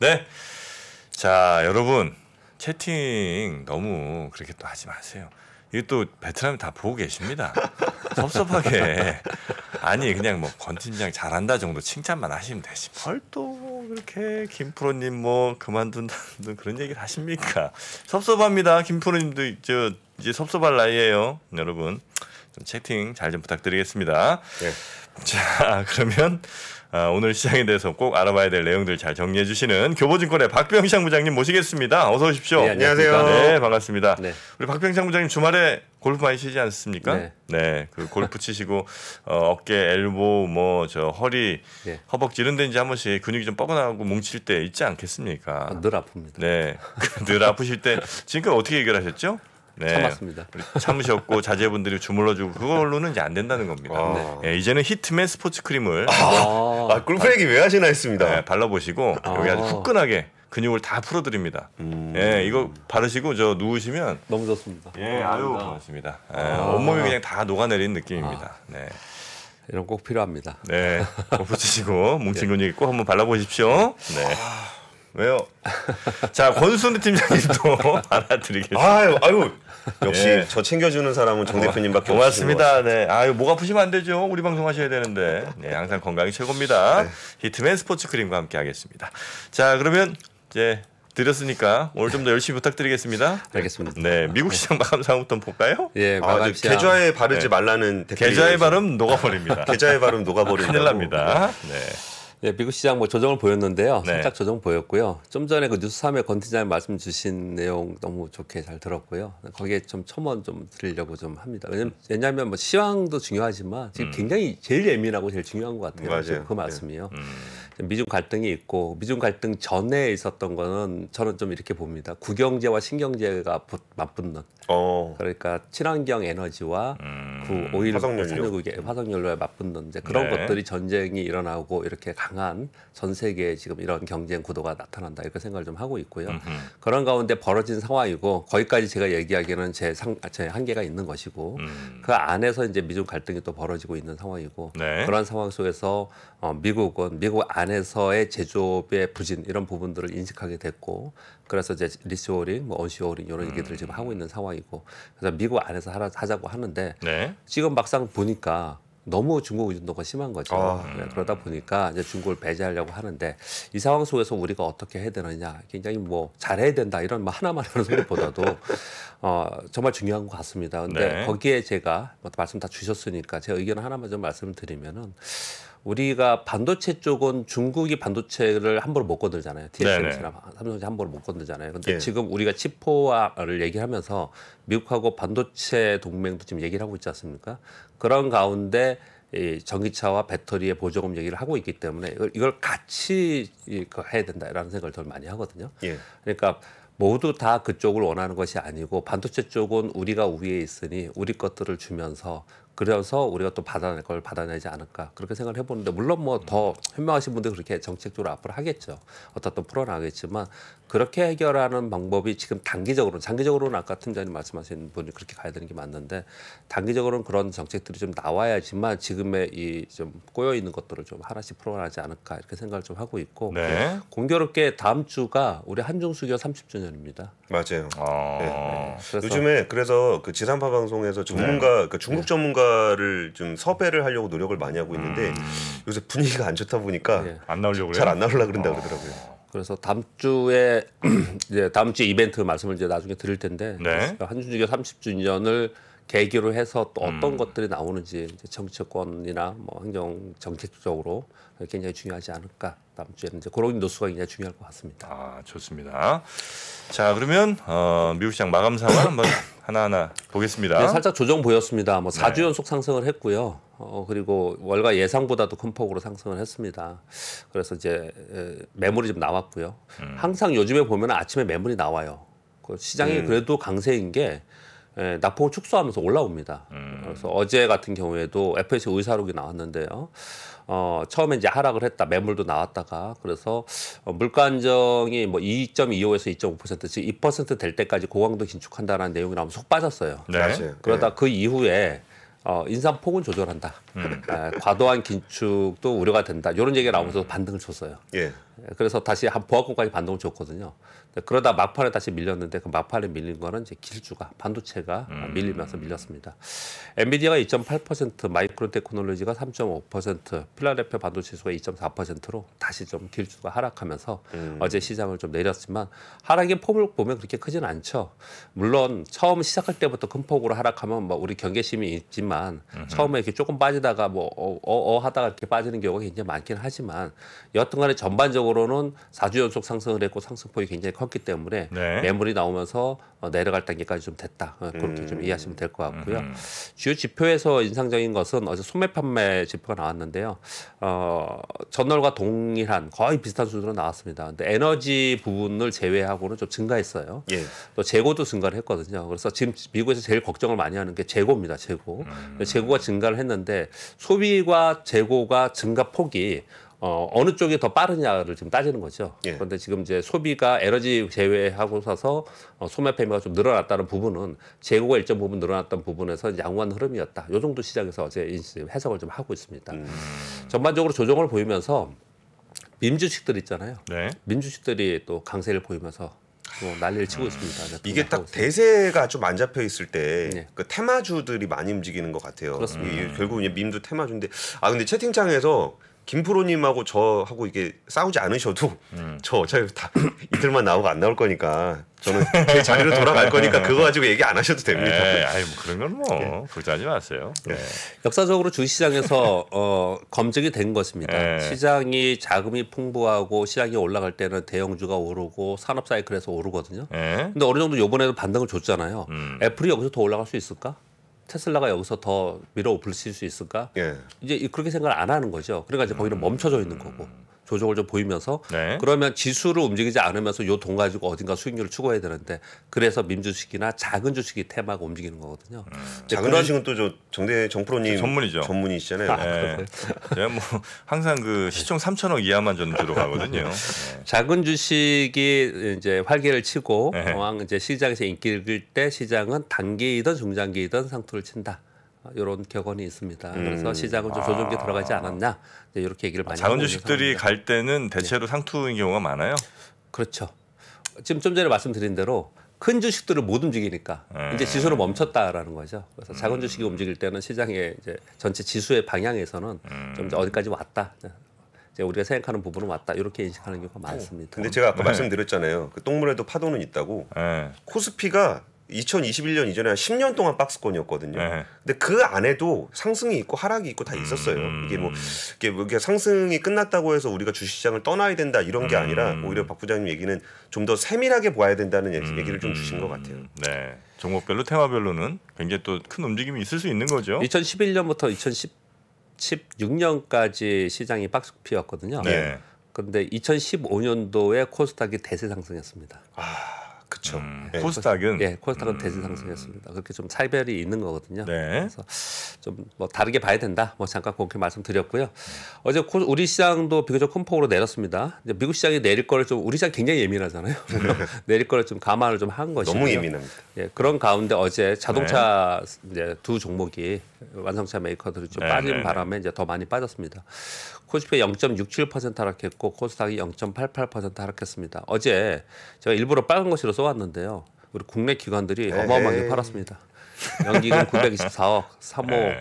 네. 자, 여러분. 채팅 너무 그렇게 또 하지 마세요. 이게 또베트남다 보고 계십니다. 섭섭하게. 아니, 그냥 뭐, 권팀장 잘한다 정도 칭찬만 하시면 되지. 뭘또 뭐 그렇게 김프로님 뭐, 그만둔다 그런 얘기를 하십니까? 섭섭합니다. 김프로님도 이 이제 섭섭할 나이에요. 여러분. 좀 채팅 잘 좀 부탁드리겠습니다. 네. 자, 그러면 아, 오늘 시장에 대해서 꼭 알아봐야 될 내용들 잘 정리해 주시는 교보증권의 박병창 부장님 모시겠습니다. 어서 오십시오. 네, 안녕하세요. 네, 네 반갑습니다. 네. 우리 박병창 부장님 주말에 골프 많이 치지 않습니까? 네. 네그 골프 치시고 어, 어깨, 엘보, 뭐 저 허리, 네. 허벅지 이런 데 이제 한 번씩 근육이 좀 뻐근하고 뭉칠 때 있지 않겠습니까? 아, 늘 아픕니다. 네. 늘 아프실 때 지금까지 어떻게 해결하셨죠? 네. 참았습니다. 참으셨고 자제분들이 주물러주고 그걸로는 이제 안 된다는 겁니다. 아. 네. 예, 이제는 히트맨 스포츠 크림을 아, 꿀팩이기왜 아, 그 하시나 했습니다. 네, 발라보시고 아. 여기 아주 후끈하게 근육을 다 풀어드립니다. 음. 예, 이거 바르시고 저 누우시면 너무 좋습니다. 예, 아유 고맙습니다. 예, 아. 온몸이 그냥 다 녹아내린 느낌입니다. 아. 네. 이런 꼭 필요합니다. 네, 붙이시고 뭉친 근육 꼭 한번 발라보십시오. 네. 왜요? 자, 권순우 팀장님도 알아드리겠습니다. 아유, 아유. 역시 예. 저 챙겨주는 사람은 정 대표님밖에 없습니다. 고맙습니다. 네. 아유 목 아프시면 안 되죠. 우리 방송 하셔야 되는데 네, 항상 건강이 최고입니다. 네. 히트맨 스포츠 크림과 함께하겠습니다. 자 그러면 이제 드렸으니까 오늘 좀 더 열심히 부탁드리겠습니다. 알겠습니다. 네, 미국 시장 마감 상황부터 볼까요? 예, 아, 마감 시장. 아, 계좌에 바르지 네. 말라는 댓 계좌에 발음 녹아버립니다. 계좌에 발음 녹아버립니다. 큰일 납니다. 네. 네. 네, 미국 시장 뭐 조정을 보였는데요. 네. 살짝 조정 보였고요. 좀 전에 그 뉴스 3의 권티장님 말씀 주신 내용 너무 좋게 잘 들었고요. 거기에 좀 첨언 좀 드리려고 좀 합니다. 왜냐면, 왜냐하면 뭐 시황도 중요하지만 지금 음. 굉장히 제일 예민하고 제일 중요한 것 같아요. 맞아요. 그 말씀이요. 네. 음. 미중 갈등이 있고 미중 갈등 전에 있었던 거는 저는 좀 이렇게 봅니다. 국영제와 신경제가 맞붙는. 어. 그러니까 친환경 에너지와 음, 그 오일 화석연료. 음. 화석연료에 맞붙는 이제 그런 네. 것들이 전쟁이 일어나고 이렇게 강한 전 세계에 지금 이런 경쟁 구도가 나타난다 이렇게 생각을 좀 하고 있고요. 음흠. 그런 가운데 벌어진 상황이고 거기까지 제가 얘기하기에는 제, 상, 제 한계가 있는 것이고 음. 그 안에서 이제 미중 갈등이 또 벌어지고 있는 상황이고 네. 그런 상황 속에서 어, 미국은 미국 안 안에서의 제조업의 부진 이런 부분들을 인식하게 됐고 그래서 이제 리쇼어링, 뭐 언쇼어링 이런 음. 얘기들을 지금 하고 있는 상황이고 그래서 미국 안에서 하라, 하자고 하는데 네. 지금 막상 보니까 너무 중국 의존도가 심한 거죠. 아, 음. 그러다 보니까 이제 중국을 배제하려고 하는데 이 상황 속에서 우리가 어떻게 해야 되느냐 굉장히 뭐 잘해야 된다 이런 뭐 하나만 하는 소리보다도 어, 정말 중요한 것 같습니다. 근데 네. 거기에 제가 뭐 말씀 다 주셨으니까 제 의견 하나만 좀 말씀드리면은 우리가 반도체 쪽은 중국이 반도체를 함부로 못 건들잖아요. TSMC나 네, 네. 삼성이 함부로 못 건들잖아요. 근데 예. 지금 우리가 치포화를 얘기하면서 미국하고 반도체 동맹도 지금 얘기를 하고 있지 않습니까? 그런 가운데 이 전기차와 배터리의 보조금 얘기를 하고 있기 때문에 이걸 같이 그 해야 된다라는 생각을 덜 많이 하거든요. 예. 그러니까 모두 다 그쪽을 원하는 것이 아니고 반도체 쪽은 우리가 위에 있으니 우리 것들을 주면서 그래서 우리가 또 받아낼 걸 받아내지 않을까 그렇게 생각을 해보는데 물론 뭐 더 현명하신 분들 그렇게 정책적으로 앞으로 하겠죠 어떻든 풀어나가겠지만 그렇게 해결하는 방법이 지금 단기적으로는 장기적으로는 아까 팀장님 말씀하신 분이 그렇게 가야 되는 게 맞는데 단기적으로는 그런 정책들이 좀 나와야지만 지금의 이 좀 꼬여 있는 것들을 좀 하나씩 풀어나가지 않을까 이렇게 생각을 좀 하고 있고 네. 공교롭게 다음 주가 우리 한중수교 30주년입니다. 맞아요. 아... 네. 네. 요즘에 그래서 그 지상파 방송에서 전문가 네. 그 중국 전문가 작가를 좀 섭외를 하려고 노력을 많이 하고 있는데 음. 요새 분위기가 안 좋다 보니까 예. 안 나오려고 잘안 나올라 그런다 어. 아. 그러더라고요. 그래서 다음 주에 이제 다음 주 이벤트 말씀을 이제 나중에 드릴 텐데 네. 한준주교 30주년을 계기로 해서 또 음. 어떤 음. 것들이 나오는지 정치권이나 뭐 행정 정책적으로 굉장히 중요하지 않을까 다음 주에는 이제 고런 노수가 굉장히 중요할 것 같습니다. 아 좋습니다. 자 그러면 어, 미국 시장 마감 상황 한번 하나하나 보겠습니다. 네, 살짝 조정 보였습니다. 뭐 4주 연속 상승을 했고요. 어, 그리고 월가 예상보다도 큰 폭으로 상승을 했습니다. 그래서 이제 매물이 좀 나왔고요. 음. 항상 요즘에 보면 아침에 매물이 나와요. 그 시장이 음. 그래도 강세인 게 예, 낙폭을 축소하면서 올라옵니다. 음. 그래서 어제 같은 경우에도 FSC 의사록이 나왔는데요. 어, 처음에 이제 하락을 했다. 매물도 나왔다가. 그래서 어, 물가 안정이 뭐 2.25에서 2.5%즉 2%될 때까지 고강도 긴축한다는 내용이 나오면 속 빠졌어요. 네. 맞아 그러다 네. 그 이후에 어, 인상폭은 조절한다. 음. 에, 예, 과도한 긴축도 우려가 된다. 이런 얘기가 나오면서 음. 반등을 줬어요 예. 그래서 다시 한 보합권까지 반동을 줬거든요. 그러다 막판에 다시 밀렸는데 그 막판에 밀린 거는 이제 기주가 반도체가 음. 밀리면서 밀렸습니다. 엔비디아가 2.8%, 마이크론 테크놀로지가 3.5%, 필라델피아 반도체수가 2.4%로 다시 좀길주가 하락하면서 음. 어제 시장을 좀 내렸지만 하락의 폭을 보면 그렇게 크진 않죠. 물론 처음 시작할 때부터 큰 폭으로 하락하면 뭐 우리 경계심이 있지만 음 처음에 이렇게 조금 빠지다가 뭐 어어 어, 어 하다가 이렇게 빠지는 경우가 굉장히 많긴 하지만 여튼간에 전반적으로 전반적으로는 4주 연속 상승을 했고 상승폭이 굉장히 컸기 때문에 네. 매물이 나오면서 어, 내려갈 단계까지 좀 됐다. 어, 그렇게 음. 좀 이해하시면 될 것 같고요. 음. 주요 지표에서 인상적인 것은 어제 소매 판매 지표가 나왔는데요. 어, 전월과 동일한 거의 비슷한 수준으로 나왔습니다. 근데 에너지 부분을 제외하고는 좀 증가했어요. 예. 또 재고도 증가를 했거든요. 그래서 지금 미국에서 제일 걱정을 많이 하는 게 재고입니다. 재고. 음. 재고가 증가를 했는데 소비와 재고가 증가 폭이 어, 어느 쪽이 더 빠르냐를 지금 따지는 거죠. 예. 그런데 지금 이제 소비가 에너지 제외하고서서 어, 소매 판매가 좀 늘어났다는 부분은 재고가 일정 부분 늘어났던 부분에서 양호한 흐름이었다. 요 정도 시장에서 어제 해석을 좀 하고 있습니다. 음. 전반적으로 조정을 보이면서 민주식들 있잖아요. 네. 민주식들이 또 강세를 보이면서 뭐 난리를 치고 아, 있습니다. 이게 딱 대세가 좀 안 잡혀 있을 때그 네. 그 테마주들이 많이 움직이는 것 같아요. 그렇습니다. 음. 결국은 민도 테마주인데 아 근데 채팅창에서 김프로님하고 저하고 이게 싸우지 않으셔도 음. 저 어차피 다 이틀만 나오고 안 나올 거니까 저는 제 자리로 돌아갈 거니까 그거 가지고 얘기 안 하셔도 됩니다. 네, 예, 예. 아니 뭐 그런 건뭐 걱정하지 예. 네. 마세요. 네. 역사적으로 주시장에서 식 어, 검증이 된 것입니다. 시장이 자금이 풍부하고 시장이 올라갈 때는 대형주가 오르고 산업 사이클에서 오르거든요. 근데 어느 정도 요번에도 반등을 줬잖아요. 음. 애플이 여기서 더 올라갈 수 있을까? 테슬라가 여기서 더 밀어붙일 수 있을까? 예. 이제 그렇게 생각을 안 하는 거죠. 그러니까 이제 거기는 음. 멈춰져 있는 거고. 음. 조정을 좀 보이면서 네. 그러면 지수를 움직이지 않으면서 요 돈 가지고 어딘가 수익률을 추구해야 되는데 그래서 민주식이나 작은 주식이 테마가 움직이는 거거든요. 음. 작은 그런... 주식은 또 저 정대 정프로님 전문이죠. 전문이시잖아요. 네. 아, 네. 제가 뭐 항상 그 시총 3천억 이하만 저는 주로 가거든요. 네. 네. 작은 주식이 이제 활기를 치고 네. 이제 시장에서 인기를 때 시장은 단기이든 중장기이든 상투를 친다. 이런 격언이 있습니다. 음. 그래서 시장은 좀 아. 조정기 아. 들어가지 않았나 이렇게 얘기를 많이 아, 작은 주식들이 니다갈 때는 네. 대체로 네. 상투인 경우가 많아요. 그렇죠. 지금 좀 전에 말씀드린 대로 큰 주식들을 못 움직이니까 음. 이제 지수를 멈췄다라는 거죠. 그래서 작은 음. 주식이 움직일 때는 시장의 이제 전체 지수의 방향에서는 음. 좀 어디까지 왔다. 이제 우리가 생각하는 부분은 왔다 이렇게 인식하는 경우가 많습니다. 근데 제가 아까 네. 말씀드렸잖아요. 그 똥물에도 파도는 있다고. 네. 코스피가 2021년 이전에 한 10년 동안 박스권이었거든요. 네. 근데 그 안에도 상승이 있고 하락이 있고 다 음. 있었어요. 음. 이게 뭐 이게 뭐 이게 상승이 끝났다고 해서 우리가 주시장을 식 떠나야 된다 이런 게 음. 아니라 오히려 박 부장님 얘기는 좀 더 세밀하게 봐야 된다는 음. 얘기를 좀 주신 것 같아요. 음. 네. 종목별로 테마별로는 굉장히 또 큰 움직임이 있을 수 있는 거죠. 2011년부터 2016년까지 시장이 박스피였거든요. 네. 근데 2015년도에 코스닥이 대세 상승했습니다. 아. 그렇죠. 음, 네, 코스닥은 예, 코스닥은 음. 대진 상승했습니다. 그렇게 좀 차별이 있는 거거든요. 네. 그래서 좀 뭐 다르게 봐야 된다. 뭐 잠깐 그렇게 말씀드렸고요. 음. 어제 코, 우리 시장도 비교적 큰 폭으로 내렸습니다. 이제 미국 시장이 내릴 거를 좀 우리 시장 굉장히 예민하잖아요. 네. 내릴 거를 좀 감안을 좀 한것이 너무 예민합니다. 예, 그런 가운데 어제 자동차 네. 이제 두 종목이 완성차 메이커들이 좀 네, 빠진 네, 네. 바람에 이제 더 많이 빠졌습니다. 코스피 0.67% 하락했고 코스닥이 0.88% 하락했습니다. 어제 제가 일부러 빨간 것으로 쏘았는데 팔았는데요. 우리 국내 기관들이 에이. 어마어마하게 팔았습니다. 연기금 924억, 3호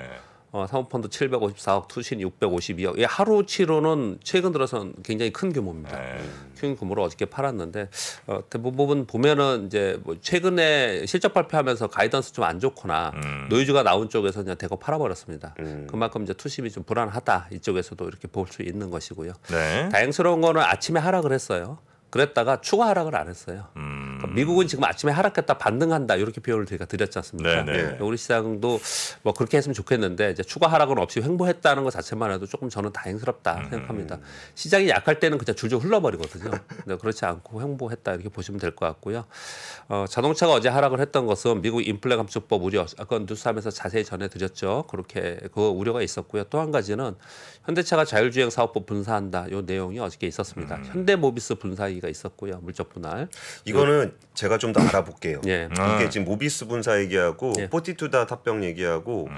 어, 사모펀드 754억, 투신 652억. 이 예, 하루치로는 최근 들어선 굉장히 큰 규모입니다. 네. 큰 규모로 어저께 팔았는데 어, 대부분 보면은 이제 뭐 최근에 실적 발표하면서 가이던스 좀 안 좋거나 음. 노이즈가 나온 쪽에서 그냥 대거 팔아버렸습니다. 음. 그만큼 이제 투심이 좀 불안하다 이쪽에서도 이렇게 볼 수 있는 것이고요. 네. 다행스러운 거는 아침에 하락을 했어요. 그랬다가 추가 하락을 안 했어요. 음. 그 미국은 지금 아침에 하락했다 반등한다 이렇게 표현을 저희가 드렸지 않습니까? 네, 네. 네. 우리 시장도 뭐 그렇게 했으면 좋겠는데 이제 추가 하락은 없이 횡보했다는 것 자체만 해도 조금 저는 다행스럽다 음. 생각합니다. 시장이 약할 때는 그냥 줄줄 흘러버리거든요. 근데 그렇지 않고 횡보했다 이렇게 보시면 될 것 같고요. 어, 자동차가 어제 하락을 했던 것은 미국 인플레 감축법 우려 아까 뉴스하면서 자세히 전해드렸죠. 그렇게 그 우려가 있었고요. 또 한 가지는 현대차가 자율주행 사업법 분사한다 이 내용이 어저께 있었습니다. 음. 현대모비스 분사기가 있었고요. 물적 분할. 이거는 그러면 제가 좀 더 알아볼게요. 예. 이게 아. 지금 모비스 분사 얘기하고 예. 포티투다 탑병 얘기하고 음.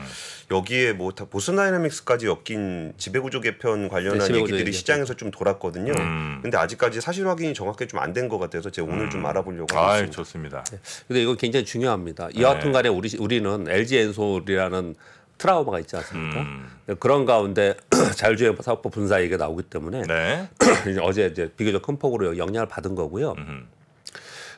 여기에 뭐 보스 다이나믹스까지 엮인 지배구조 개편 관련한 네, 얘기들이 얘기죠. 시장에서 좀 돌았거든요. 음. 근데 아직까지 사실 확인이 정확하좀안 된 것 같아서 제가 오늘 음. 좀 알아보려고 아, 니다 좋습니다. 예. 근데 이거 굉장히 중요합니다. 이하튼간에 네. 우리 우리는 LG 엔솔이라는 트라우마가 있지 않습니까? 음. 네, 그런 가운데 자율주행 사업법 분사 얘기가 나오기 때문에 네. 어제 이제 비교적 큰 폭으로 영향을 받은 거고요. 음.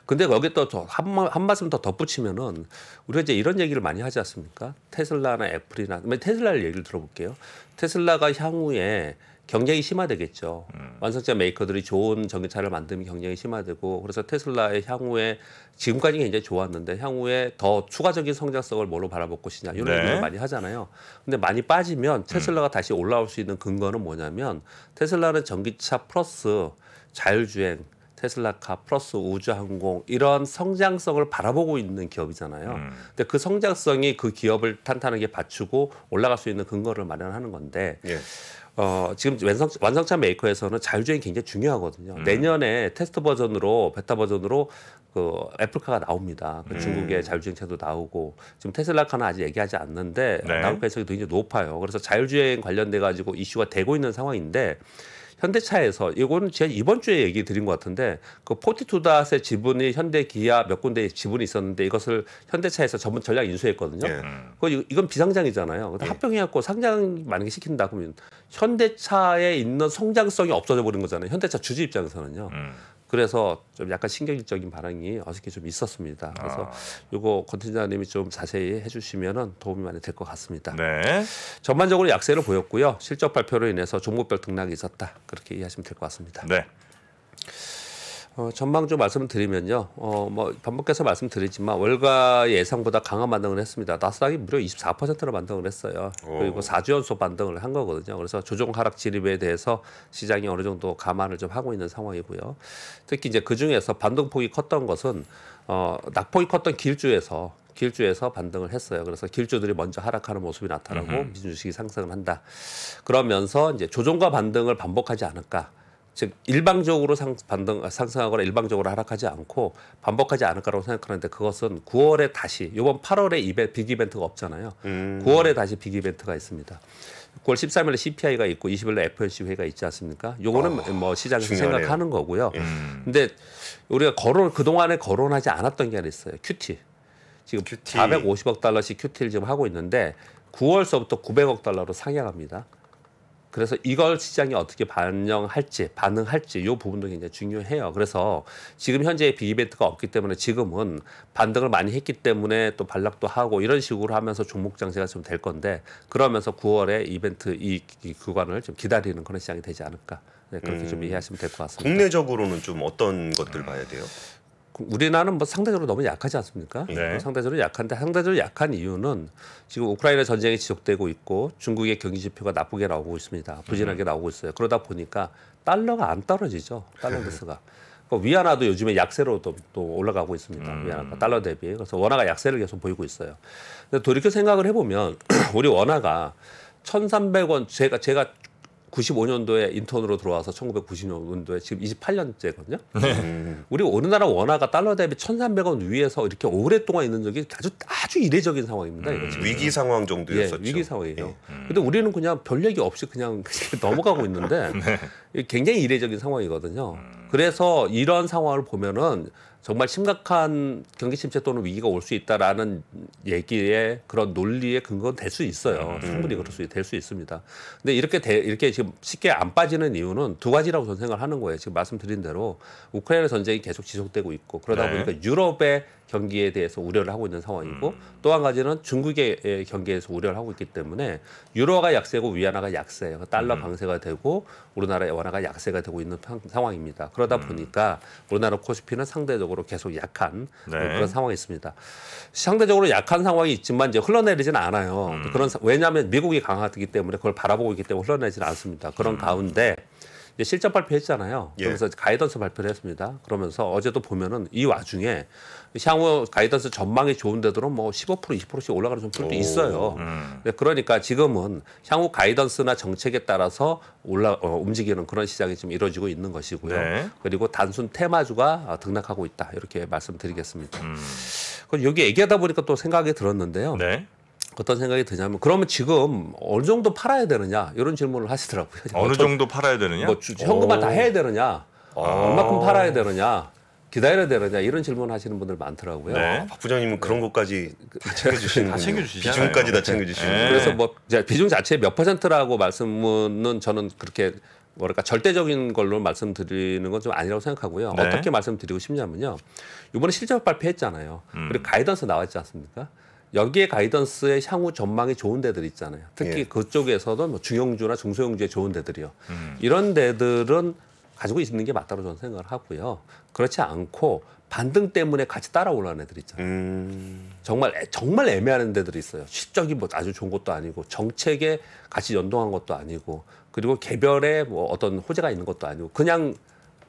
근데 거기에 또 한 한 말씀 더 덧붙이면은 우리가 이제 이런 얘기를 많이 하지 않습니까? 테슬라나 애플이나 뭐 테슬라를 얘기를 들어볼게요. 테슬라가 향후에 경쟁이 심화되겠죠. 음. 완성차 메이커들이 좋은 전기차를 만들면 경쟁이 심화되고 그래서 테슬라의 향후에 지금까지 굉장히 좋았는데 향후에 더 추가적인 성장성을 뭘로 바라볼 것이냐 이런 네. 얘기를 많이 하잖아요. 근데 많이 빠지면 음. 테슬라가 음. 다시 올라올 수 있는 근거는 뭐냐면 테슬라는 전기차 플러스 자율주행 테슬라카 플러스 우주항공 이런 성장성을 바라보고 있는 기업이잖아요. 음. 근데 그 성장성이 그 기업을 탄탄하게 받추고 올라갈 수 있는 근거를 마련하는 건데 예. 어, 지금 완성, 완성차 메이커에서는 자율주행이 굉장히 중요하거든요. 음. 내년에 테스트 버전으로 베타 버전으로 그 애플카가 나옵니다. 그 음. 중국의 자율주행차도 나오고 지금 테슬라카는 아직 얘기하지 않는데 네. 나올 가능성이 굉장히 높아요. 그래서 자율주행 관련돼 가지고 이슈가 되고 있는 상황인데 현대차에서 이거는 제가 이번 주에 얘기 드린 것 같은데 그 포티투닷의 지분이 현대 기아 몇 군데 지분이 있었는데 이것을 현대차에서 전문 전략 인수했거든요. 예. 그 이건 비상장이잖아요. 근 예. 합병해갖고 상장 만약에 시킨다 그러면 현대차에 있는 성장성이 없어져 버린 거잖아요. 현대차 주주 입장에서는요. 음. 그래서 좀 약간 신경질적인 반응이 어저께 좀 있었습니다. 그래서 아. 이거 권팀장님이 좀 자세히 해주시면 도움이 많이 될 것 같습니다. 네. 전반적으로 약세를 보였고요. 실적 발표로 인해서 종목별 등락이 있었다. 그렇게 이해하시면 될 것 같습니다. 네. 어, 전망 좀 말씀을 드리면요. 어, 뭐 반복해서 말씀드리지만 월가 예상보다 강한 반등을 했습니다. 나스닥이 무려 24%로 반등을 했어요. 오. 그리고 4주 연속 반등을 한 거거든요. 그래서 조종 하락 진입에 대해서 시장이 어느 정도 감안을 좀 하고 있는 상황이고요. 특히 이제 그 중에서 반등폭이 컸던 것은 어, 낙폭이 컸던 길주에서 길주에서 반등을 했어요. 그래서 길주들이 먼저 하락하는 모습이 나타나고 미중 주식이 상승을 한다. 그러면서 이제 조종과 반등을 반복하지 않을까. 즉 일방적으로 상, 반등, 아, 상승하거나 일방적으로 하락하지 않고 반복하지 않을 까라고 생각하는데 그것은 9월에 다시 이번 8월에 이베, 빅 이벤트가 없잖아요. 음. 9월에 다시 빅 이벤트가 있습니다. 9월 13일에 CPI가 있고 20일에 FOMC 회의가 있지 않습니까? 요거는 어, 뭐 시장에서 중요하네요. 생각하는 거고요. 음. 근데 우리가 거론 그동안에 거론하지 않았던 게 하나 있어요. 큐티. 지금 QT. 450억 달러씩 큐티를 지금 하고 있는데 9월서부터 900억 달러로 상향합니다. 그래서 이걸 시장이 어떻게 반영할지 반응할지 이 부분도 굉장히 중요해요. 그래서 지금 현재 비이벤트가 없기 때문에 지금은 반등을 많이 했기 때문에 또 반락도 하고 이런 식으로 하면서 종목 장세가 좀 될 건데 그러면서 9월에 이벤트 이, 이 구간을 좀 기다리는 그런 시장이 되지 않을까 네, 그렇게 음, 좀 이해하시면 될 것 같습니다. 국내적으로는 좀 어떤 것들 봐야 돼요? 우리나라는 뭐 상대적으로 너무 약하지 않습니까? 네. 어, 상대적으로 약한데 상대적으로 약한 이유는 지금 우크라이나 전쟁이 지속되고 있고 중국의 경기 지표가 나쁘게 나오고 있습니다. 부진하게 음. 나오고 있어요. 그러다 보니까 달러가 안 떨어지죠. 달러 대수가. 네. 그러니까 위안화도 요즘에 약세로 또, 또 올라가고 있습니다. 음. 위안화가 달러 대비. 그래서 원화가 약세를 계속 보이고 있어요. 근데 돌이켜 생각을 해보면 우리 원화가 1,300원 제가 제가 95년도에 인턴으로 들어와서 1990년도에 지금 28년째거든요. 네. 음. 우리 우리나라 원화가 달러 대비 1,300원 위에서 이렇게 오랫동안 있는 적이 아주 아주 이례적인 상황입니다. 음, 위기 상황 정도였었죠. 예, 위기 상황이에요. 예. 음. 근데 우리는 그냥 별 얘기 없이 그냥 넘어가고 있는데 네. 굉장히 이례적인 상황이거든요. 음. 그래서 이런 상황을 보면은 정말 심각한 경기 침체 또는 위기가 올 수 있다라는 얘기에 그런 논리에 근거는 될 수 있어요. 음. 충분히 그럴 수될 수 있습니다. 근데 이렇게 대, 이렇게 지금 쉽게 안 빠지는 이유는 두 가지라고 저는 생각을 하는 거예요. 지금 말씀드린 대로 우크라이나 전쟁이 계속 지속되고 있고 그러다 네. 보니까 유럽의 경기에 대해서 우려를 하고 있는 상황이고 음. 또한 가지는 중국의 예, 경기에서 우려를 하고 있기 때문에 유로가 화 약세고 위안화가 약세예요. 그러니까 달러 음. 강세가 되고 우리나라의 원화가 약세가 되고 있는 상황입니다. 그러다 음. 보니까 우리나라 코스피는 상대적으로 계속 약한 네. 그런 상황이 있습니다. 상대적으로 약한 상황이 있지만 이제 흘러내리지는 않아요. 음. 그런 왜냐하면 미국이 강하기 때문에 그걸 바라보고 있기 때문에 흘러내리는 않습니다. 그런 음. 가운데 이제 실적 발표했잖아요. 그래서 예. 가이던스 발표를 했습니다. 그러면서 어제도 보면은 이 와중에 향후 가이던스 전망이 좋은 데들은 뭐15% 20%씩 올라가는 종목도 있어요. 음. 네, 그러니까 지금은 향후 가이던스나 정책에 따라서 올라 어, 움직이는 그런 시장이 지금 이루어지고 있는 것이고요. 네. 그리고 단순 테마주가 등락하고 있다 이렇게 말씀드리겠습니다. 음. 여기 얘기하다 보니까 또 생각이 들었는데요. 네. 어떤 생각이 드냐면 그러면 지금 어느 정도 팔아야 되느냐 이런 질문을 하시더라고요. 어느 뭐, 정도 팔아야 되느냐? 뭐 현금화 다 해야 되느냐? 아. 얼마큼 팔아야 되느냐? 기다려야 되느냐 이런 질문 하시는 분들 많더라고요. 네. 아, 박 부장님은 그런 네. 것까지 다 챙겨주시는 다챙겨주시잖 비중까지 다 네. 챙겨주시는. 네. 그래서 뭐 비중 자체 몇 퍼센트라고 말씀은 저는 그렇게 뭐랄까 절대적인 걸로 말씀드리는 건 좀 아니라고 생각하고요. 네. 어떻게 말씀드리고 싶냐면요. 이번에 실적 발표했잖아요. 음. 그리고 가이던스 나왔지 않습니까? 여기에 가이던스의 향후 전망이 좋은 데들 있잖아요. 특히 예. 그쪽에서도뭐 중형주나 중소형주에 좋은 데들이요. 음. 이런 데들은 가지고 있는 게 맞다고 저는 생각을 하고요. 그렇지 않고 반등 때문에 같이 따라 올라오는 애들 있잖아요. 음. 정말 애, 정말 애매한 데들이 있어요. 실적이 뭐 아주 좋은 것도 아니고 정책에 같이 연동한 것도 아니고 그리고 개별의 뭐 어떤 호재가 있는 것도 아니고 그냥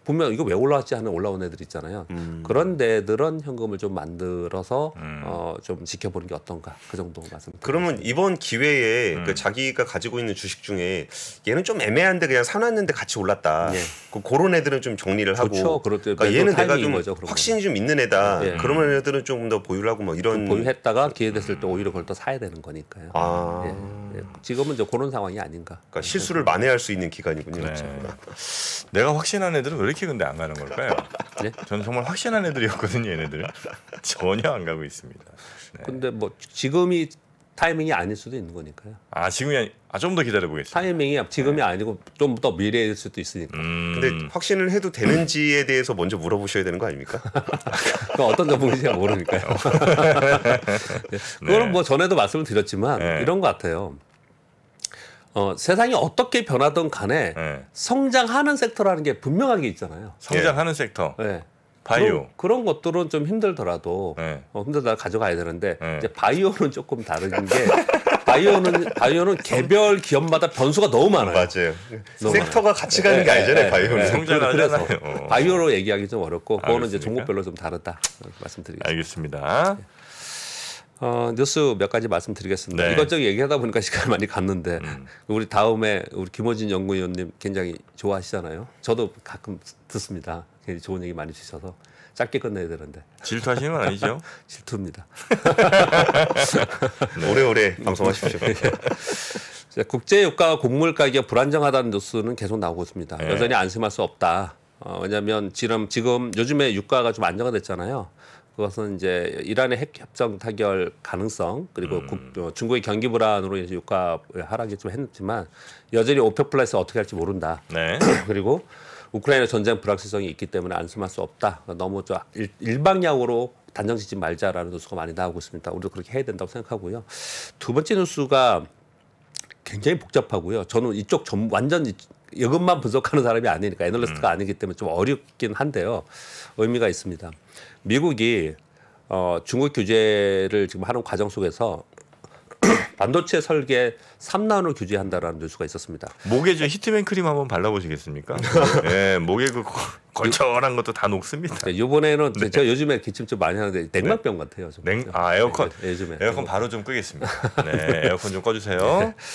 분명 이거 왜 올라왔지 하는 올라온 애들 있잖아요. 음. 그런 데들은 현금을 좀 만들어서 음. 어, 좀 지켜보는 게 어떤가 그 정도 말씀. 그러면 이번 기회에 그 음. 그 자기가 가지고 있는 주식 중에 얘는 좀 애매한데 그냥 사놨는데 같이 올랐다. 예. 그 그런 애들은 좀 정리를 하고. 그렇죠. 그러니까 얘는 내가 좀 거죠, 확신이 좀 있는 애다. 예. 네. 네. 그런 애들은 좀 더 보유하고 뭐 이런. 그 보유했다가 기회 됐을 때 음. 오히려 그걸 또 사야 되는 거니까요. 아. 예. 지금은 이제 그런 상황이 아닌가. 그러니까 실수를 만회할 수 있는 기간이군요. 그렇죠. 내가 확신한 애들은 왜 이렇게 근데 안 가는 걸까요? 네? 저는 정말 확신한 애들이었거든요, 얘네들. 전혀 안 가고 있습니다. 네. 근데 뭐 지금이 타이밍이 아닐 수도 있는 거니까요. 아 지금이 아 좀더 아, 기다려 보겠습니다. 타이밍이 네. 지금이 네. 아니고 좀 더 미래일 수도 있으니까. 음... 근데 확신을 해도 되는지에 대해서 먼저 물어보셔야 되는 거 아닙니까? 그 어떤 전문인지 제 모르니까요. 네. 그거는 뭐 전에도 말씀을 드렸지만 네. 이런 것 같아요. 어, 세상이 어떻게 변하든 간에 네. 성장하는 섹터라는 게 분명하게 있잖아요. 성장하는 섹터. 네. 바이오 그런, 그런, 것들은 좀 힘들더라도 네. 어, 힘들다 가져가야 되는데 네. 이제 바이오는 조금 다른 게 바이오는 바이오는 개별 기업마다 변수가 너무 많아요. 맞아요. 너무 섹터가 많아요. 같이 가는 네, 게 아니잖아요. 바이오는 성장하잖아요. 그래서 바이오로 얘기하기 좀 어렵고 그거는 이제 종목별로 좀 다르다 말씀드리겠습니다. 알겠습니다. 어, 뉴스 몇 가지 말씀드리겠습니다. 네. 이것저것 얘기하다 보니까 시간을 많이 갔는데 음. 우리 다음에 우리 김호진 연구위원님 굉장히 좋아하시잖아요. 저도 가끔 듣습니다. 굉장히 좋은 얘기 많이 주셔서 짧게 끝내야 되는데 질투하시는 건 아니죠? 질투입니다. 네. 오래오래 방송하십시오. 예. 국제유가 곡물 가격 불안정하다는 뉴스는 계속 나오고 있습니다. 네. 여전히 안심할 수 없다. 어, 왜냐하면 지금 지금 요즘에 유가가 좀 안정화됐잖아요. 그것은 이제 이란의 핵 협정 타결 가능성 그리고 음. 국, 어, 중국의 경기 불안으로 인해 유가 하락이 좀 했지만 여전히 오펙 플러스 어떻게 할지 모른다. 네. 그리고 우크라이나 전쟁 불확실성이 있기 때문에 안심할 수 없다. 그러니까 너무 저 일, 일방향으로 단정 짓지 말자라는 뉴스가 많이 나오고 있습니다. 우리도 그렇게 해야 된다고 생각하고요. 두 번째 뉴스가 굉장히 복잡하고요. 저는 이쪽 전, 완전 이것만 분석하는 사람이 아니니까 애널리스트가 음. 아니기 때문에 좀 어렵긴 한데요. 의미가 있습니다. 미국이 어, 중국 규제를 지금 하는 과정 속에서 반도체 설계 3나노 규제한다라는 뉴스가 있었습니다. 목에 좀 히트맨 크림 한번 발라보시겠습니까? 네, 목에 그 걸쳐한 것도 다 녹습니다. 네, 이번에는 네. 제가 요즘에 기침 좀 많이 하는데 냉방병 네. 같아요. 냉, 네. 아 에어컨 네, 네, 요즘에 에어컨 바로 좀 끄겠습니다. 네, 에어컨 좀 꺼주세요.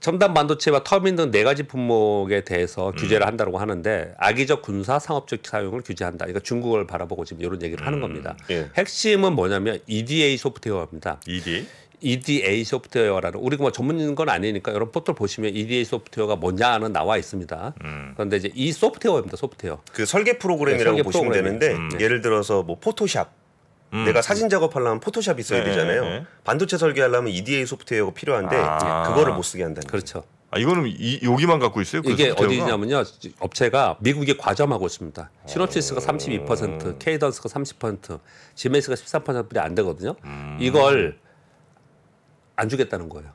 첨단 반도체와 터빈 등네 가지 품목에 대해서 음. 규제를 음. 한다고 하는데 악의적 군사 상업적 사용을 규제한다. 그러니까 중국을 바라보고 지금 이런 얘기를 음. 하는 겁니다. 예. 핵심은 뭐냐면 EDA 소프트웨어입니다. EDA? EDA 소프트웨어라는 우리가 뭐 전문인 건 아니니까 여러분 포털 보시면 EDA 소프트웨어가 뭐냐는 나와 있습니다. 음. 그런데 이제 이 소프트웨어입니다. 소프트웨어. 그 설계 프로그램이라고 네, 설계 보시면 되는데 음. 네. 예를 들어서 뭐 포토샵 음. 내가 사진 작업하려면 포토샵 있어야 네, 되잖아요. 네. 네. 반도체 설계하려면 EDA 소프트웨어가 필요한데 아. 그거를 못 쓰게 한다는 그렇죠. 아, 이거는 이, 여기만 갖고 있어요? 그 이게 어가 어디냐면요. 업체가 미국에 과점하고 있습니다. 시놉시스가 32%, 어. 케이던스가 30%, 지메스가 13%뿐이 안 되거든요. 음. 이걸 안 주겠다는 거예요.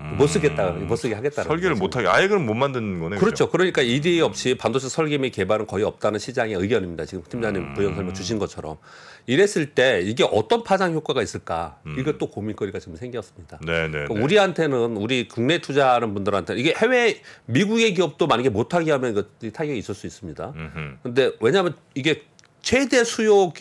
음. 못 쓰겠다, 못 쓰게 하겠다. 설계를 못 하게 아예 그럼 못 만드는 거네. 그렇죠. 그렇죠. 그러니까 EDA 없이 반도체 설계 및 개발은 거의 없다는 시장의 의견입니다. 지금 팀장님 음. 부연 설명 주신 것처럼 이랬을 때 이게 어떤 파장 효과가 있을까? 음. 이것도 고민거리가 지금 생겼습니다. 네네. 네, 그러니까 네. 우리한테는 우리 국내 투자하는 분들한테 이게 해외 미국의 기업도 만약에 못하게 하면 그 타격이 있을 수 있습니다. 음흠. 근데 왜냐하면 이게 최대 수요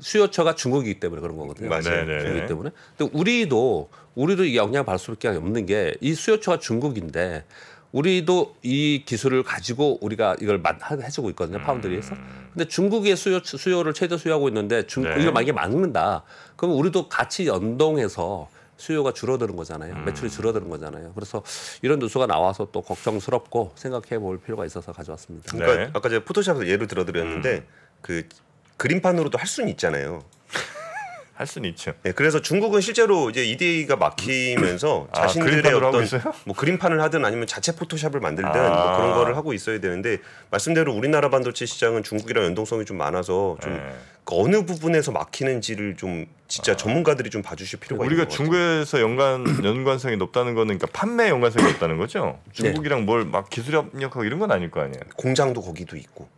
수요처가 중국이기 때문에 그런 거거든요. 맞아요. 중국이기 네, 네. 때문에. 근데 우리도 우리도 영향 받을 수밖에 없는 게 이 수요처가 중국인데 우리도 이 기술을 가지고 우리가 이걸 해주고 있거든요. 파운드리에서. 음. 근데 중국의 수요 수요를 최대 수요하고 있는데 중 네. 이거 만약에 막는다. 그럼 우리도 같이 연동해서 수요가 줄어드는 거잖아요. 음. 매출이 줄어드는 거잖아요. 그래서 이런 뉴스가 나와서 또 걱정스럽고 생각해 볼 필요가 있어서 가져왔습니다. 그러니까 네. 아까 제가 포토샵에서 예를 들어드렸는데 음. 그 그림판으로도 할 수는 있잖아요. 할 수는 있죠. 예, 그래서 중국은 실제로 이제 이데이가 막히면서 아, 자신들의 어떤 뭐 그림판을 하든 아니면 자체 포토샵을 만들든 뭐 아~ 뭐 그런 거를 하고 있어야 되는데 말씀대로 우리나라 반도체 시장은 중국이랑 연동성이 좀 많아서 좀 네. 그 어느 부분에서 막히는지를 좀 진짜 아. 전문가들이 좀 봐주실 필요가 우리가 있는 중국에서 연관 연관성이 높다는 거는 그러니까 판매 연관성이 높다는 거죠. 네. 중국이랑 네. 뭘막 기술 협력하고 이런 건 아닐 거 아니에요. 공장도 거기도 있고.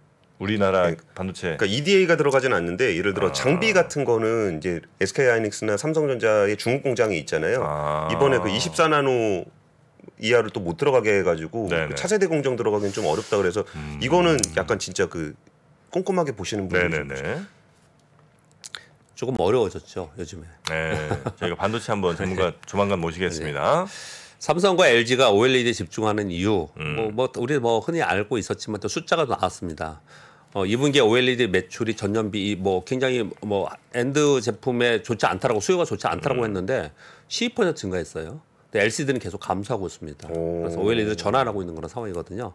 우리나라 예. 반도체. 그러니까 EDA가 들어가지는 않는데 예를 들어 아. 장비 같은 거는 이제 SK 하이닉스나 삼성전자의 중국 공장이 있잖아요. 아. 이번에 그 24나노 이하를 또 못 들어가게 해가지고 네, 그 네. 차세대 공정 들어가기는 좀 어렵다 그래서 음. 이거는 약간 진짜 그 꼼꼼하게 보시는 분들 네, 조금 어려워졌죠 요즘에. 네, 저희가 반도체 한번 전문가 조만간 모시겠습니다. 네. 삼성과 LG가 OLED에 집중하는 이유, 음. 뭐, 뭐 우리 뭐 흔히 알고 있었지만 또 숫자가 나왔습니다. 어, 2분기 OLED 매출이 전년비 뭐 굉장히 뭐 엔드 제품에 좋지 않다라고 수요가 좋지 않다라고 음. 했는데 12% 증가했어요. 근데 LCD는 계속 감소하고 있습니다. 그래서 OLED를 전환하고 있는 그런 상황이거든요.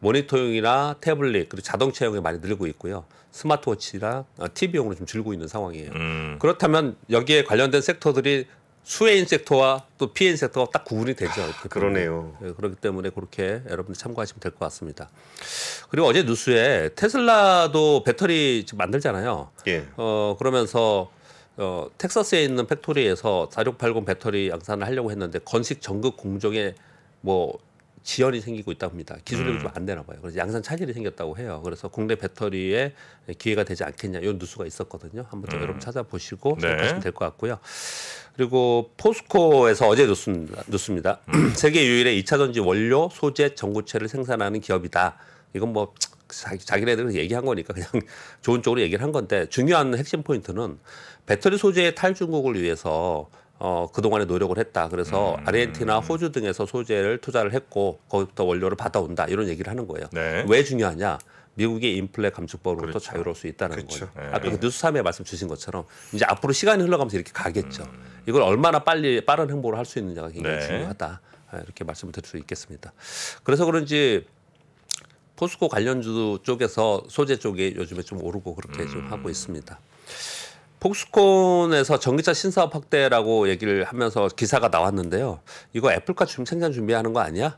모니터용이나 태블릿 그리고 자동차용이 많이 늘고 있고요. 스마트워치나 어, TV용으로 좀 줄고 있는 상황이에요. 음. 그렇다면 여기에 관련된 섹터들이 수혜인 섹터와 또 피해인 섹터가 딱 구분이 되죠. 아, 그러네요. 네, 그렇기 때문에 그렇게 여러분들 참고하시면 될 것 같습니다. 그리고 어제 뉴스에 테슬라도 배터리 만들잖아요. 예. 어, 그러면서 어, 텍사스에 있는 팩토리에서 4680 배터리 양산을 하려고 했는데 건식 전극 공정에 뭐 지연이 생기고 있다고합니다 기술력이 음. 좀안 되나 봐요. 그래서 양산 차질이 생겼다고 해요. 그래서 국내 배터리에 기회가 되지 않겠냐 이런 뉴스가 있었거든요. 한번 더 음. 여러분 찾아보시고 생각하시면 네. 될것 같고요. 그리고 포스코에서 어제 뉴스니다 뉴스입니다. 음. 세계 유일의 2차 전지 원료, 소재, 전구체를 생산하는 기업이다. 이건 뭐 자기네들은 얘기한 거니까 그냥 좋은 쪽으로 얘기를 한 건데 중요한 핵심 포인트는 배터리 소재의 탈중국을 위해서 어, 그동안의 노력을 했다. 그래서 음. 아르헨티나, 호주 등에서 소재를 투자를 했고 거기부터 원료를 받아온다. 이런 얘기를 하는 거예요. 네. 왜 중요하냐? 미국의 인플레 감축법으로부터 그렇죠. 자유로울 수 있다는 그렇죠. 거예요. 네. 아까 그 뉴스 함에 말씀 주신 것처럼 이제 앞으로 시간이 흘러가면서 이렇게 가겠죠. 음. 이걸 얼마나 빨리 빠른 행보를 할 수 있느냐가 굉장히 네. 중요하다. 아, 이렇게 말씀을 드릴 수 있겠습니다. 그래서 그런지 포스코 관련주 쪽에서 소재 쪽에 요즘에 좀 오르고 그렇게 음. 좀 하고 있습니다. 폭스콘에서 전기차 신사업 확대라고 얘기를 하면서 기사가 나왔는데요. 이거 애플과 지금 생산 준비하는 거 아니야?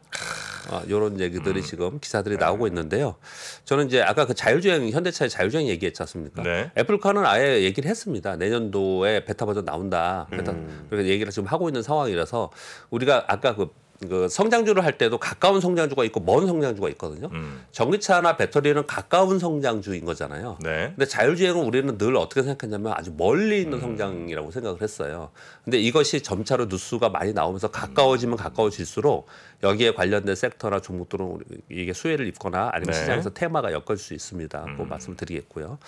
아, 이런 얘기들이 음. 지금 기사들이 네. 나오고 있는데요. 저는 이제 아까 그 자율주행 현대차의 자율주행 얘기했지 않습니까? 네. 애플카는 아예 얘기를 했습니다. 내년도에 베타 버전 나온다. 베타 음. 그렇게 얘기를 지금 하고 있는 상황이라서 우리가 아까 그그 성장주를 할 때도 가까운 성장주가 있고 먼 성장주가 있거든요. 음. 전기차나 배터리는 가까운 성장주인 거잖아요. 네. 근데 자율주행은 우리는 늘 어떻게 생각했냐면 아주 멀리 있는 음. 성장이라고 생각을 했어요. 근데 이것이 점차로 뉴스가 많이 나오면서 가까워지면 음. 가까워질수록 여기에 관련된 섹터나 종목들은 이게 수혜를 입거나 아니면 네. 시장에서 테마가 엮을수 있습니다. 음. 말씀을 드리겠고요.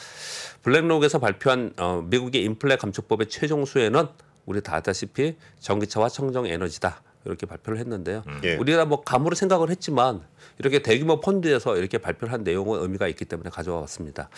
블랙록에서 발표한 어, 미국의 인플레 감축법의 최종 수혜는 우리 다 아다시피 전기차와 청정 에너지다. 이렇게 발표를 했는데요. 음. 예. 우리가 뭐 감으로 생각을 했지만 이렇게 대규모 펀드에서 이렇게 발표를 한 내용은 의미가 있기 때문에 가져왔습니다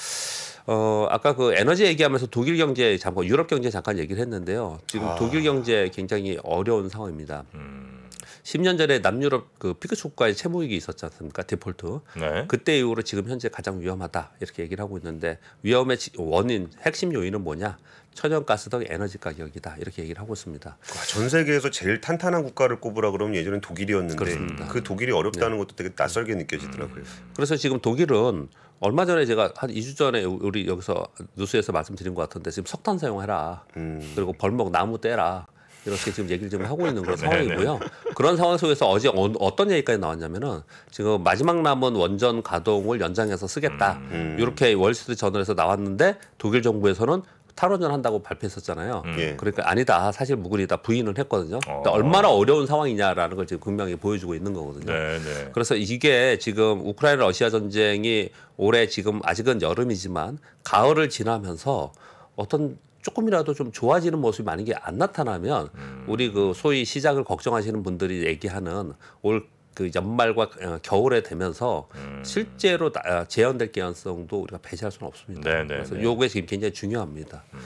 어, 아까 그 에너지 얘기하면서 독일 경제 잠깐 유럽 경제 잠깐 얘기를 했는데요. 지금 아. 독일 경제 굉장히 어려운 상황입니다. 음. 10년 전에 남유럽 그 피크초 국가의 채무 위기 있었지 않습니까? 디폴트. 네. 그때 이후로 지금 현재 가장 위험하다 이렇게 얘기를 하고 있는데 위험의 원인, 핵심 요인은 뭐냐? 천연가스 등 에너지 가격이다 이렇게 얘기를 하고 있습니다. 아, 전 세계에서 제일 탄탄한 국가를 꼽으라 그러면 예전엔 독일이었는데 그렇습니다. 그 독일이 어렵다는 네. 것도 되게 낯설게 느껴지더라고요. 음. 그래서 지금 독일은 얼마 전에 제가 한 2주 전에 우리 여기서 뉴스에서 말씀드린 것 같은데 지금 석탄 사용해라. 음. 그리고 벌목 나무 떼라. 이렇게 지금 얘기를 좀 하고 있는 그런 네, 네. 상황이고요. 그런 상황 속에서 어제 어, 떤 얘기까지 나왔냐면은 지금 마지막 남은 원전 가동을 연장해서 쓰겠다. 음. 음. 이렇게 월스트리트 저널에서 나왔는데 독일 정부에서는 탈원전 한다고 발표했었잖아요. 음. 예. 그러니까 아니다. 사실 무근이다 부인을 했거든요. 어. 그러니까 얼마나 어려운 상황이냐라는 걸 지금 분명히 보여주고 있는 거거든요. 네네. 네. 그래서 이게 지금 우크라이나 러시아 전쟁이 올해 지금 아직은 여름이지만 가을을 지나면서 어떤 조금이라도 좀 좋아지는 모습이 만약에 안 나타나면 음. 우리 그 소위 시장을 걱정하시는 분들이 얘기하는 올 그 연말과 어, 겨울에 되면서 음. 실제로 나, 아, 재현될 개연성도 우리가 배제할 수는 없습니다. 네네, 네, 그래서 네. 요게 지금 굉장히 중요합니다. 음.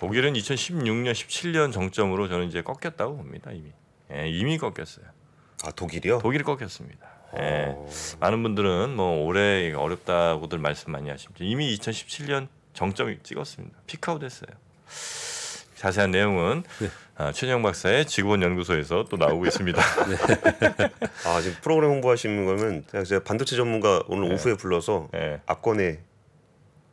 독일은 2016년, 17년 정점으로 저는 이제 꺾였다고 봅니다 이미. 예, 이미 꺾였어요. 아 독일이요? 독일이 꺾였습니다. 어. 예. 많은 분들은 뭐 올해 어렵다고들 말씀 많이 하십니다. 이미 2017년 정점이 찍었습니다. 피카우됐어요 자세한 내용은 네. 아, 최정 박사의 직원 연구소에서 또 나오고 있습니다. 네. 아 지금 프로그램 홍보하시는 거면 제가 반도체 전문가 오늘 네. 오후에 불러서 네. 앞권에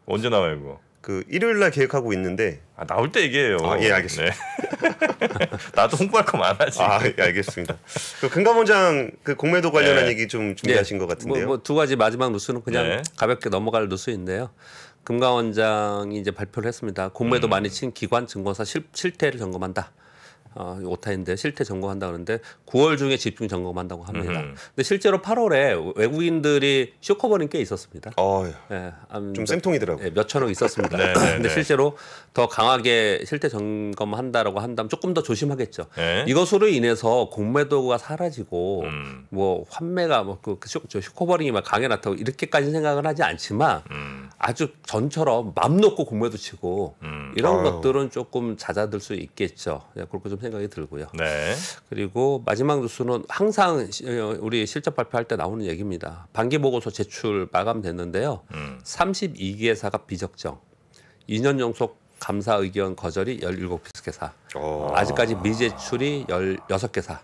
언제 나와요 그거? 그 일요일 날 계획하고 있는데 아, 나올 때 얘기해요. 아, 예 알겠습니다. 네. 나도 홍보할 거 많아지. 아 예, 알겠습니다. 그 금감원장 그 공매도 관련한 네. 얘기 좀 준비하신 네. 것 같은데요. 뭐두 뭐, 뭐 가지 마지막 뉴스는 그냥 가볍게 넘어갈 뉴스인데요. 금강원장이 이제 발표를 했습니다. 공매도 음. 많이 친 기관 증권사 실, 실태를 점검한다. 어, 오타인데 실태 점검한다 그러는데 9월 중에 집중 점검한다고 합니다. 음흠. 근데 실제로 8월에 외국인들이 쇼커버는 꽤 있었습니다. 어, 예, 좀 쌤통이더라고요. 예, 몇천억 있었습니다. 네, 네, 근데 네. 실제로 더 강하게 실태 점검한다라고 한다면 조금 더 조심하겠죠. 네. 이것으로 인해서 공매도가 사라지고 음. 뭐 환매가 뭐그 그 쇼커버링이 막 강해 나타고 이렇게까지 생각은 하지 않지만 음. 아주 전처럼 맘 놓고 공매도 치고 음. 이런 아유. 것들은 조금 잦아들 수 있겠죠. 예, 그렇게 좀좀 생각이 들고요. 네. 그리고 마지막 뉴스는 항상 어, 우리 실적 발표할 때 나오는 얘기입니다. 반기 보고서 제출 마감됐는데요. 음. 32개 사가 비적정, 2년 연속 감사 의견 거절이 1 7피개사 어. 아직까지 미제출이 16개사.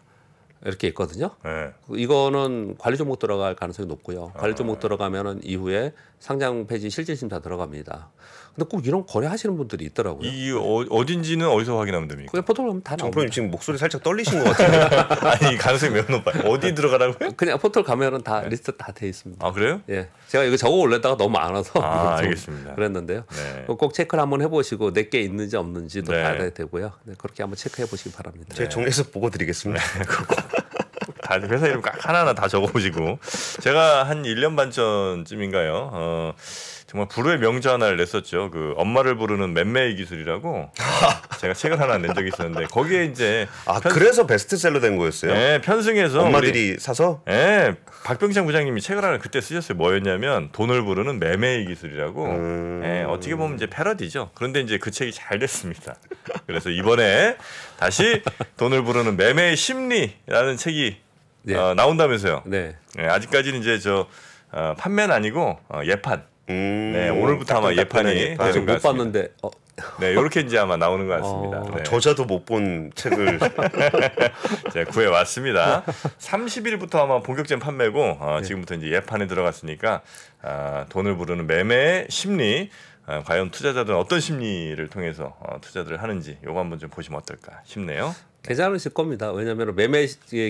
이렇게 있거든요. 네. 이거는 관리 종목 들어갈 가능성이 높고요. 관리 아, 종목 네. 들어가면은 이후에 상장 폐지 실질 심사 들어갑니다. 근데 꼭 이런 거래 하시는 분들이 있더라고요. 이 어, 딘지는 어디서 확인하면 됩니까? 그냥 포털로 면다정프님 지금 목소리 살짝 떨리신 것 같은데. 아니 가능성이 매우 높아요. 어디 들어가라고요? 그냥 포털 가면은 다 네. 리스트 다 돼 있습니다. 아 그래요? 예. 제가 이거 적어 올렸다가 너무 안 와서 아, 알겠습니다. 그랬는데요. 네. 꼭 체크를 한번 해보시고 내 게 있는지 없는지도 네. 봐야 되고요. 네, 그렇게 한번 체크해 보시기 바랍니다. 제가 정리해서 네. 보고 드리겠습니다. 네, 다 회사 이름 깍 하나하나 다 적어보시고 제가 한 1년 반 전쯤인가요? 어, 정말 불후의 명제 하나를 냈었죠. 그 엄마를 부르는 맴매의 기술이라고 제가 책을 하나 낸 적이 있었는데 거기에 이제 아 편... 그래서 베스트셀러 된 거였어요. 네, 편승해서 엄마들이 우리... 사서 네, 박병창 부장님이 책을 하나 그때 쓰셨어요. 뭐였냐면 돈을 부르는 매매의 기술이라고. 음... 네, 어떻게 보면 이제 패러디죠. 그런데 이제 그 책이 잘 됐습니다. 그래서 이번에 다시 돈을 부르는 매매의 심리라는 책이 네. 어, 나온다면서요. 네. 네. 아직까지는 이제 저 어, 판매는 아니고 어, 예판. 음, 네 오늘부터 아마 예판이 예판. 네, 못 봤는데. 어. 네 이렇게 이제 아마 나오는 것 같습니다. 어... 네. 저자도 못 본 책을 제가 구해 왔습니다. 30일부터 아마 본격적인 판매고 어, 네. 지금부터 이제 예판에 들어갔으니까 아, 돈을 부르는 매매 심리. 아, 과연 투자자들은 어떤 심리를 통해서 어, 투자를 하는지 요거 한번 좀 보시면 어떨까 싶네요. 괜찮으실 겁니다. 왜냐하면 매매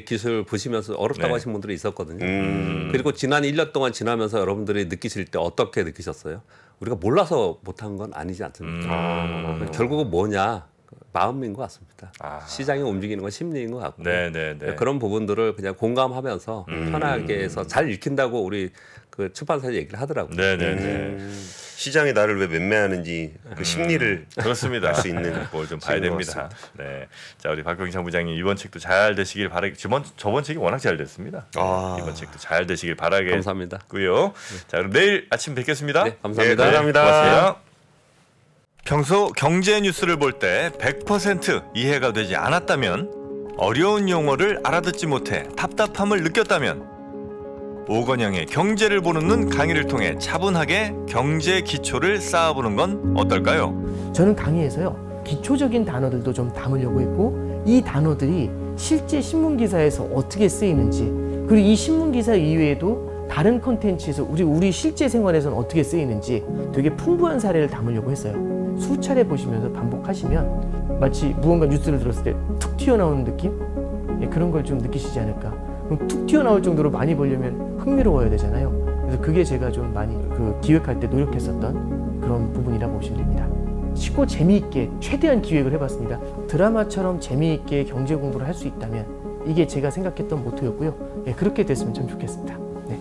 기술 보시면서 어렵다고 네. 하신 분들이 있었거든요. 음. 그리고 지난 1년 동안 지나면서 여러분들이 느끼실 때 어떻게 느끼셨어요? 우리가 몰라서 못한 건 아니지 않습니까? 음. 아. 결국은 뭐냐? 마음인 것 같습니다. 아. 시장이 움직이는 건 심리인 것 같고 네네네. 네, 네. 그런 부분들을 그냥 공감하면서 음. 편하게 해서 잘 읽힌다고 우리 그 출판사 얘기를 하더라고요. 네네 네, 네. 음. 시장이 나를 왜 맴매하는지 그 음, 심리를 음. 알수 있는 걸 좀 봐야 됩니다. 네, 자 우리 박병창 부장님 이번 책도 잘 되시길 바라. 저번 저번 책이 워낙 잘 됐습니다. 아. 이번 책도 잘 되시길 바라게. 감사합니다고요. 자 그럼 내일 아침 뵙겠습니다. 네, 감사합니다. 네, 감사합니다. 네, 고맙습니다. 평소 경제 뉴스를 볼 때 100% 이해가 되지 않았다면 어려운 용어를 알아듣지 못해 답답함을 느꼈다면. 오건영의 경제를 보는 눈 강의를 통해 차분하게 경제 기초를 쌓아보는 건 어떨까요? 저는 강의에서요 기초적인 단어들도 좀 담으려고 했고 이 단어들이 실제 신문 기사에서 어떻게 쓰이는지 그리고 이 신문 기사 이외에도 다른 콘텐츠에서 우리 우리 실제 생활에서는 어떻게 쓰이는지 되게 풍부한 사례를 담으려고 했어요. 수차례 보시면서 반복하시면 마치 무언가 뉴스를 들었을 때 툭 튀어나오는 느낌 예, 그런 걸 좀 느끼시지 않을까 그럼 툭 튀어나올 정도로 많이 벌려면 흥미로워야 되잖아요. 그래서 그게 제가 좀 많이 그 기획할 때 노력했었던 그런 부분이라고 보시면 됩니다. 쉽고 재미있게 최대한 기획을 해봤습니다. 드라마처럼 재미있게 경제 공부를 할 수 있다면 이게 제가 생각했던 모토였고요. 네, 그렇게 됐으면 참 좋겠습니다. 네.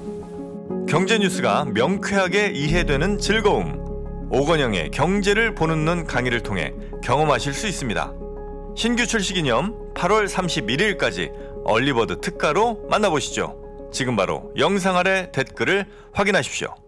경제 뉴스가 명쾌하게 이해되는 즐거움. 오건영의 경제를 보는 눈 강의를 통해 경험하실 수 있습니다. 신규 출시 기념 8월 31일까지 얼리버드 특가로 만나보시죠. 지금 바로 영상 아래 댓글을 확인하십시오.